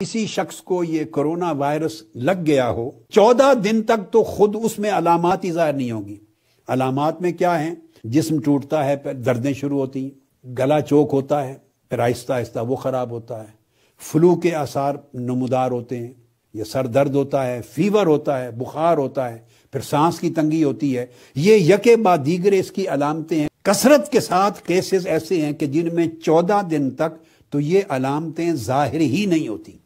किसी शख्स को ये कोरोना वायरस लग गया हो चौदह दिन तक तो खुद उसमें अलामत ही जाहिर नहीं होगी अलामत में क्या है जिस्म टूटता है फिर दर्दें शुरू होती हैं गला चोक होता है फिर आहिस्ता आहिस्ता वो ख़राब होता है फ्लू के आसार नमदार होते हैं यह सर दर्द होता है फीवर होता है बुखार होता है फिर सांस की तंगी होती है ये यके बाद दीगरे इसकी अलामतें हैं कसरत के साथ केसेस ऐसे हैं कि जिनमें चौदह दिन तक तो ये अलामतें जाहिर ही नहीं होती